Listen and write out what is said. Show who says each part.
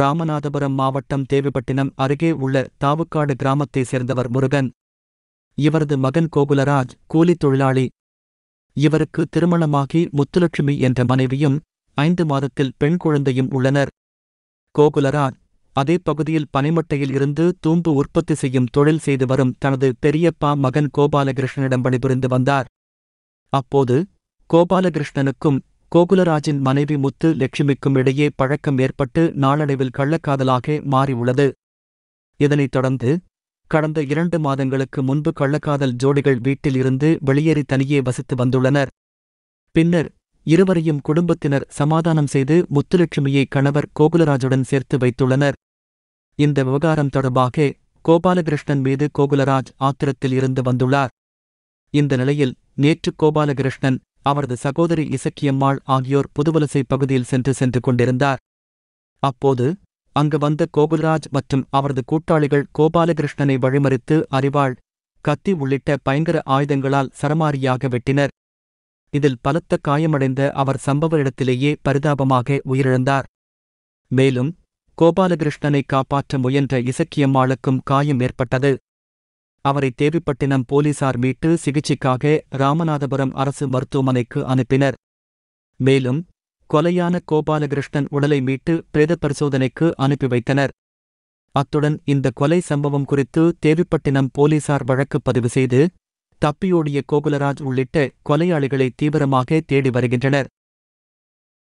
Speaker 1: ராமநாதபுரம் மாவட்டம் தேவிப்பட்டினம் அருகே உள்ள தாவுக்காடு கிராமத்தைச் சேர்ந்தவர் முருகன் இவரது மகன் கோகுலராஜ் கூலித் தொழிலாளி இவருக்கு திருமணமாகி முத்துலட்சுமி என்ற மனைவியும் ஐந்து மாதத்தில் பெண் குழந்தையும் உள்ளனர் கோகுலராஜ் அதே பகுதியில் பனைமட்டையில் இருந்து தூம்பு உற்பத்தி செய்யும் தொழில் செய்து வரும் தனது பெரியப்பா மகன் கோபாலகிருஷ்ணனிடம் பணிபுரிந்து வந்தார் அப்போது கோபாலகிருஷ்ணனுக்கும் கோகுலராஜின் மனைவி முத்து லட்சுமிக்கும் இடையே பழக்கம் ஏற்பட்டு நாளடைவில் கள்ளக்காதலாக மாறியுள்ளது இதனைத் தொடர்ந்து கடந்த இரண்டு மாதங்களுக்கு முன்பு கள்ளக்காதல் ஜோடிகள் வீட்டில் இருந்து வெளியேறி தனியே வசித்து வந்துள்ளனர் பின்னர் இருவரையும் குடும்பத்தினர் சமாதானம் செய்து முத்துலட்சுமியை கணவர் கோகுலராஜுடன் சேர்த்து வைத்துள்ளனர் இந்த விவகாரம் தொடர்பாக கோபாலகிருஷ்ணன் மீது கோகுலராஜ் ஆத்திரத்தில் இருந்து வந்துள்ளார் இந்த நிலையில் நேற்று கோபாலகிருஷ்ணன் அவரது சகோதரி இசக்கியம்மாள் ஆகியோர் புதுவலசை பகுதியில் சென்று சென்று கொண்டிருந்தார் அப்போது அங்கு வந்த கோகுல்ராஜ் மற்றும் அவரது கூட்டாளிகள் கோபாலகிருஷ்ணனை வழிமறித்து அறிவாள் கத்தி உள்ளிட்ட பயங்கர ஆயுதங்களால் சரமாரியாக வெட்டினர் இதில் பலத்த காயமடைந்த அவர் சம்பவ இடத்திலேயே பரிதாபமாக உயிரிழந்தார் மேலும் கோபாலகிருஷ்ணனை காப்பாற்ற முயன்ற இசக்கியம்மாளுக்கும் காயம் ஏற்பட்டது அவரை தேவிப்பட்டினம் போலீசார் மீட்டு சிகிச்சைக்காக ராமநாதபுரம் அரசு மருத்துவமனைக்கு அனுப்பினர் மேலும் கொலையான கோபாலகிருஷ்ணன் உடலை மீட்டு பிரேத பரிசோதனைக்கு அனுப்பி வைத்தனர் அத்துடன் இந்த கொலை சம்பவம் குறித்து தேவிப்பட்டினம் போலீசார் வழக்கு பதிவு செய்து தப்பியோடிய கோகுலராஜ் உள்ளிட்ட கொலையாளிகளை தீவிரமாக தேடி வருகின்றனர்